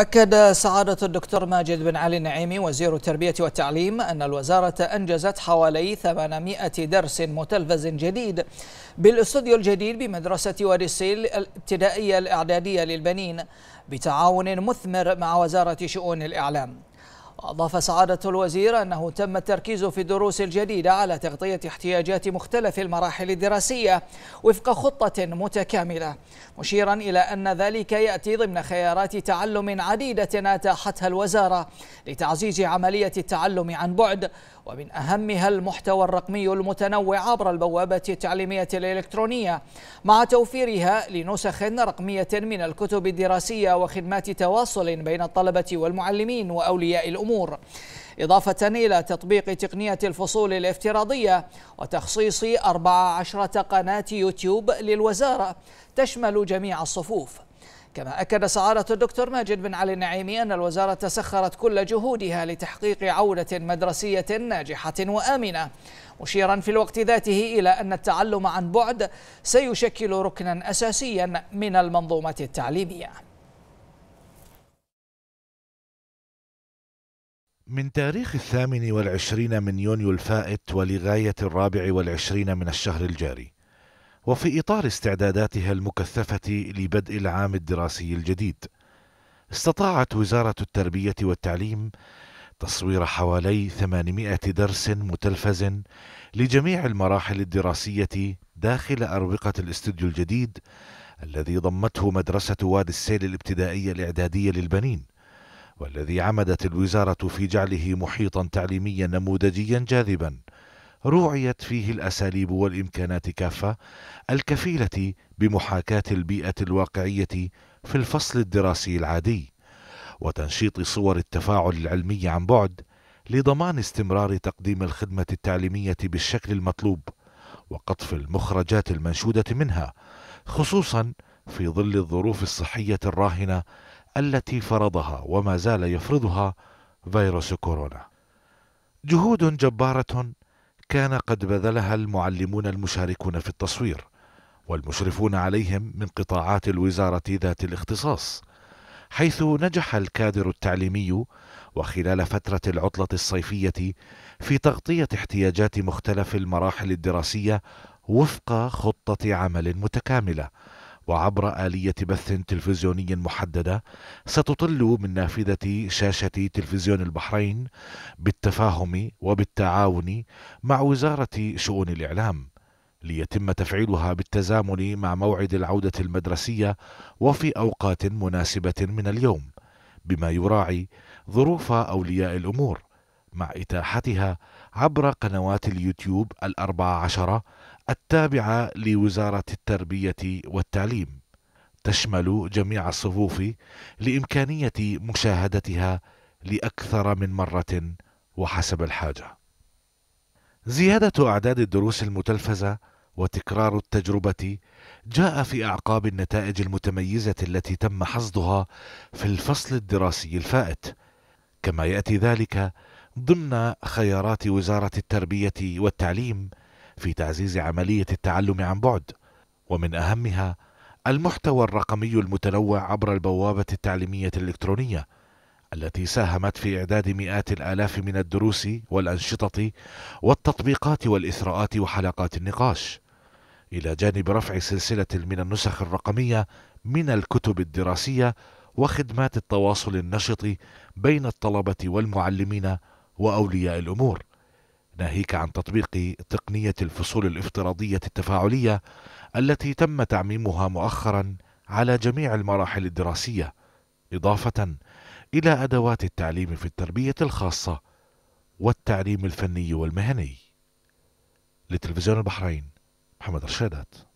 أكد سعادة الدكتور ماجد بن علي النعيمي وزير التربية والتعليم أن الوزارة أنجزت حوالي 800 درس متلفز جديد بالاستوديو الجديد بمدرسة ورسيل الابتدائية الإعدادية للبنين بتعاون مثمر مع وزارة شؤون الإعلام وأضاف سعادة الوزير أنه تم التركيز في الدروس الجديدة على تغطية احتياجات مختلف المراحل الدراسية وفق خطة متكاملة مشيرا إلى أن ذلك يأتي ضمن خيارات تعلم عديدة أتاحتها الوزارة لتعزيز عملية التعلم عن بعد ومن أهمها المحتوى الرقمي المتنوع عبر البوابة التعليمية الإلكترونية مع توفيرها لنسخ رقمية من الكتب الدراسية وخدمات تواصل بين الطلبة والمعلمين وأولياء الأمور إضافة إلى تطبيق تقنية الفصول الافتراضية وتخصيص 14 قناة يوتيوب للوزارة تشمل جميع الصفوف كما أكد سعادة الدكتور ماجد بن علي النعيمي أن الوزارة سخرت كل جهودها لتحقيق عودة مدرسية ناجحة وآمنة مشيرا في الوقت ذاته إلى أن التعلم عن بعد سيشكل ركنا أساسيا من المنظومة التعليمية من تاريخ الثامن والعشرين من يونيو الفائت ولغاية الرابع والعشرين من الشهر الجاري وفي إطار استعداداتها المكثفة لبدء العام الدراسي الجديد استطاعت وزارة التربية والتعليم تصوير حوالي 800 درس متلفز لجميع المراحل الدراسية داخل أروقة الاستوديو الجديد الذي ضمته مدرسة وادي السيل الابتدائية الإعدادية للبنين والذي عمدت الوزارة في جعله محيطا تعليميا نموذجيا جاذبا روعيت فيه الأساليب والإمكانات كافة الكفيلة بمحاكاة البيئة الواقعية في الفصل الدراسي العادي وتنشيط صور التفاعل العلمي عن بعد لضمان استمرار تقديم الخدمة التعليمية بالشكل المطلوب وقطف المخرجات المنشودة منها خصوصا في ظل الظروف الصحية الراهنة التي فرضها وما زال يفرضها فيروس كورونا. جهود جبارة كان قد بذلها المعلمون المشاركون في التصوير والمشرفون عليهم من قطاعات الوزارة ذات الاختصاص حيث نجح الكادر التعليمي وخلال فترة العطلة الصيفية في تغطية احتياجات مختلف المراحل الدراسية وفق خطة عمل متكاملة وعبر آلية بث تلفزيوني محددة ستطل من نافذة شاشة تلفزيون البحرين بالتفاهم وبالتعاون مع وزارة شؤون الإعلام ليتم تفعيلها بالتزامن مع موعد العودة المدرسية وفي أوقات مناسبة من اليوم بما يراعي ظروف أولياء الأمور مع إتاحتها عبر قنوات اليوتيوب الأربع عشرة التابعة لوزارة التربية والتعليم تشمل جميع الصفوف لإمكانية مشاهدتها لأكثر من مرة وحسب الحاجة زيادة أعداد الدروس المتلفزة وتكرار التجربة جاء في أعقاب النتائج المتميزة التي تم حصدها في الفصل الدراسي الفائت كما يأتي ذلك ضمن خيارات وزارة التربية والتعليم في تعزيز عملية التعلم عن بعد ومن أهمها المحتوى الرقمي المتنوع عبر البوابة التعليمية الإلكترونية التي ساهمت في إعداد مئات الآلاف من الدروس والأنشطة والتطبيقات والإثراءات وحلقات النقاش إلى جانب رفع سلسلة من النسخ الرقمية من الكتب الدراسية وخدمات التواصل النشط بين الطلبة والمعلمين وأولياء الأمور ناهيك عن تطبيق تقنية الفصول الافتراضية التفاعلية التي تم تعميمها مؤخرا على جميع المراحل الدراسية إضافة إلى أدوات التعليم في التربية الخاصة والتعليم الفني والمهني لتلفزيون البحرين محمد رشادات